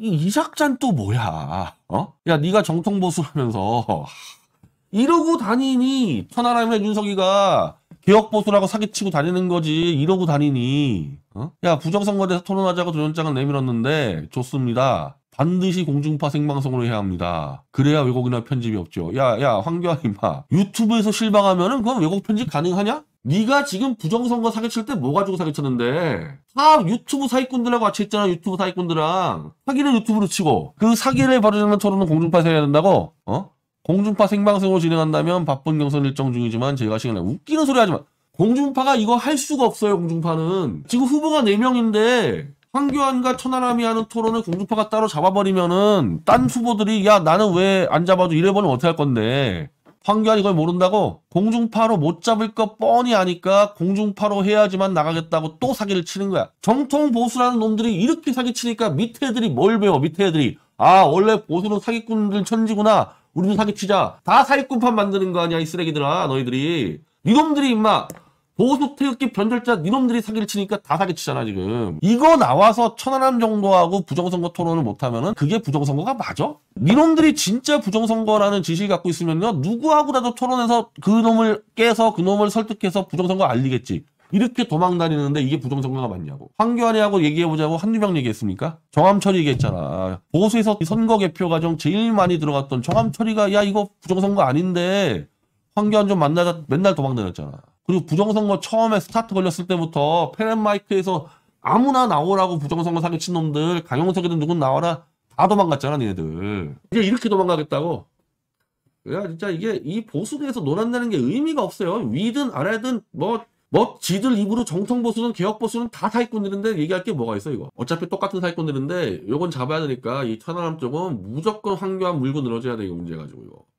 이삭잔 또 뭐야? 어? 야, 네가 정통 보수라면서 이러고 다니니 천하람의 윤석이가 개혁 보수라고 사기치고 다니는 거지 이러고 다니니 어? 야 부정선거대에서 토론하자고 조연장을 내밀었는데 좋습니다. 반드시 공중파 생방송으로 해야 합니다. 그래야 왜곡이나 편집이 없죠. 야, 야, 황교안 임마. 유튜브에서 실방하면은 그건 왜곡 편집 가능하냐? 네가 지금 부정선거 사기칠 때 뭐 가지고 사기쳤는데 다 유튜브 사기꾼들하고 같이 했잖아 유튜브 사기꾼들랑 사기를 유튜브로 치고 그 사기를 바로잡는 토론은 공중파에서 해야 된다고? 어? 공중파 생방송으로 진행한다면 바쁜 경선 일정 중이지만 제가 시간을 웃기는 소리 하지마 공중파가 이거 할 수가 없어요 공중파는 지금 후보가 4명인데 황교안과 천하람이 하는 토론을 공중파가 따로 잡아버리면은 딴 후보들이 야 나는 왜 안 잡아도 이래버리면 어떻게 할 건데 황교안이 그걸 모른다고 공중파로 못 잡을 거 뻔히 아니까 공중파로 해야지만 나가겠다고 또 사기를 치는 거야. 정통 보수라는 놈들이 이렇게 사기 치니까 밑에 애들이 뭘 배워 밑에 애들이 아 원래 보수는 사기꾼들 천지구나 우리도 사기치자 다 사기꾼판 만드는 거 아니야 이 쓰레기들아 너희들이 이놈들이 임마 보석 태극기 변절자 니놈들이 사기를 치니까 다 사기치잖아 지금 이거 나와서 천안함 정도하고 부정선거 토론을 못하면은 그게 부정선거가 맞아? 니놈들이 진짜 부정선거라는 지식을 갖고 있으면요 누구하고라도 토론해서 그 놈을 깨서 그 놈을 설득해서 부정선거 알리겠지 이렇게 도망 다니는데 이게 부정선거가 맞냐고. 황교안이하고 얘기해보자고 한유병 얘기했습니까? 정암철이 얘기했잖아. 보수에서 선거 개표 과정 제일 많이 들어갔던 정암철이가 야 이거 부정선거 아닌데 황교안 좀 만나자 맨날 도망 다녔잖아. 그리고 부정선거 처음에 스타트 걸렸을 때부터 페렌마이크에서 아무나 나오라고 부정선거 사기친 놈들 강용석이든 누군 나와라 다 도망갔잖아 니네들 이제 이렇게 도망가겠다고 야 진짜 이게 이 보수계에서 놀란다는 게 의미가 없어요 위든 아래든 뭐뭐 뭐 지들 입으로 정통보수는 개혁보수는 다 사기꾼들인데 얘기할 게 뭐가 있어 이거 어차피 똑같은 사기꾼들인데 요건 잡아야 되니까 이 천안함 쪽은 무조건 황교안 물고 늘어져야 돼 이거 문제 가지고 이거